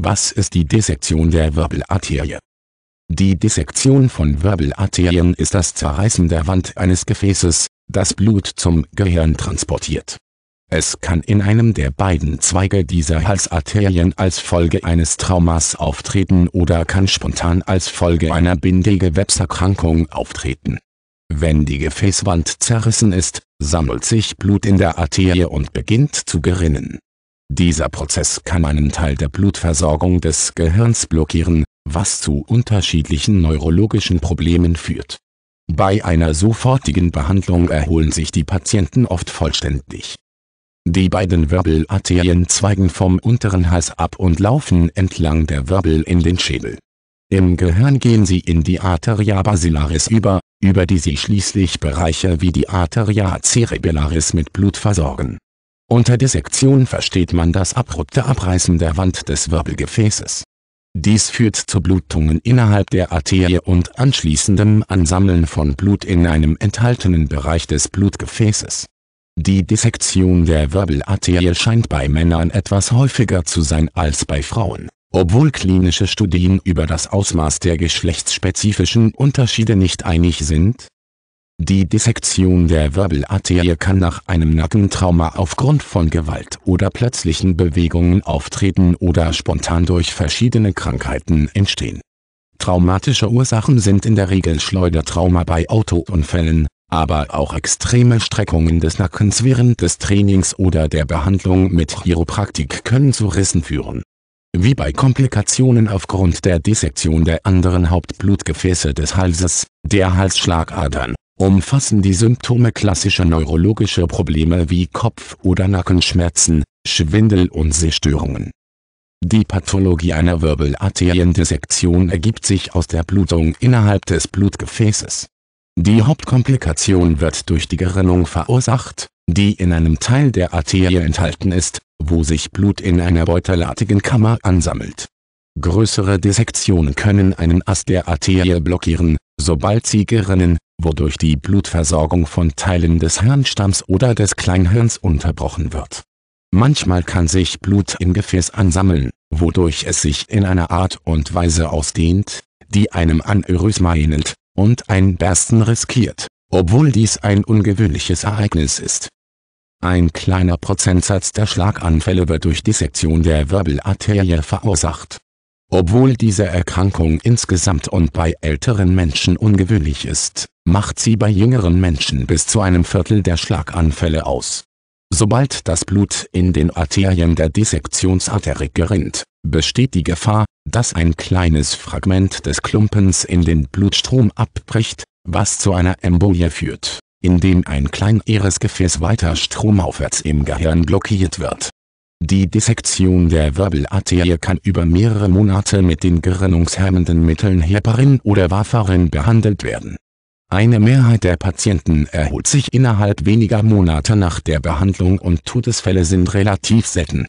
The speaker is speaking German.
Was ist die Dissektion der Wirbelarterie? Die Dissektion von Wirbelarterien ist das Zerreißen der Wand eines Gefäßes, das Blut zum Gehirn transportiert. Es kann in einem der beiden Zweige dieser Halsarterien als Folge eines Traumas auftreten oder kann spontan als Folge einer Bindegewebserkrankung auftreten. Wenn die Gefäßwand zerrissen ist, sammelt sich Blut in der Arterie und beginnt zu gerinnen. Dieser Prozess kann einen Teil der Blutversorgung des Gehirns blockieren, was zu unterschiedlichen neurologischen Problemen führt. Bei einer sofortigen Behandlung erholen sich die Patienten oft vollständig. Die beiden Wirbelarterien zweigen vom unteren Hals ab und laufen entlang der Wirbel in den Schädel. Im Gehirn gehen sie in die Arteria basilaris über, über die sie schließlich Bereiche wie die Arteria cerebellaris mit Blut versorgen unter Dissektion versteht man das abrupte Abreißen der Wand des Wirbelgefäßes. Dies führt zu Blutungen innerhalb der Arterie und anschließendem Ansammeln von Blut in einem enthaltenen Bereich des Blutgefäßes. Die Dissektion der Wirbelarterie scheint bei Männern etwas häufiger zu sein als bei Frauen, obwohl klinische Studien über das Ausmaß der geschlechtsspezifischen Unterschiede nicht einig sind die Dissektion der Wirbelarterie kann nach einem Nackentrauma aufgrund von Gewalt oder plötzlichen Bewegungen auftreten oder spontan durch verschiedene Krankheiten entstehen. Traumatische Ursachen sind in der Regel Schleudertrauma bei Autounfällen, aber auch extreme Streckungen des Nackens während des Trainings oder der Behandlung mit Chiropraktik können zu Rissen führen. Wie bei Komplikationen aufgrund der Dissektion der anderen Hauptblutgefäße des Halses, der Halsschlagadern umfassen die Symptome klassischer neurologischer Probleme wie Kopf- oder Nackenschmerzen, Schwindel und Sehstörungen. Die Pathologie einer Wirbelarteriendissektion ergibt sich aus der Blutung innerhalb des Blutgefäßes. Die Hauptkomplikation wird durch die Gerinnung verursacht, die in einem Teil der Arterie enthalten ist, wo sich Blut in einer beutelartigen Kammer ansammelt. Größere Dissektionen können einen Ast der Arterie blockieren, sobald sie gerinnen, wodurch die Blutversorgung von Teilen des Hirnstamms oder des Kleinhirns unterbrochen wird. Manchmal kann sich Blut im Gefäß ansammeln, wodurch es sich in einer Art und Weise ausdehnt, die einem Aneurysma ähnelt, und ein Bersten riskiert, obwohl dies ein ungewöhnliches Ereignis ist. Ein kleiner Prozentsatz der Schlaganfälle wird durch Dissektion der Wirbelarterie verursacht. Obwohl diese Erkrankung insgesamt und bei älteren Menschen ungewöhnlich ist, macht sie bei jüngeren Menschen bis zu einem Viertel der Schlaganfälle aus. Sobald das Blut in den Arterien der Dissektionsarterie gerinnt, besteht die Gefahr, dass ein kleines Fragment des Klumpens in den Blutstrom abbricht, was zu einer Embolie führt, indem ein kleineres Gefäß weiter stromaufwärts im Gehirn blockiert wird. Die Dissektion der Wirbelarterie kann über mehrere Monate mit den gerinnungshemmenden Mitteln Heparin oder Warfarin behandelt werden eine Mehrheit der Patienten erholt sich innerhalb weniger Monate nach der Behandlung und Todesfälle sind relativ selten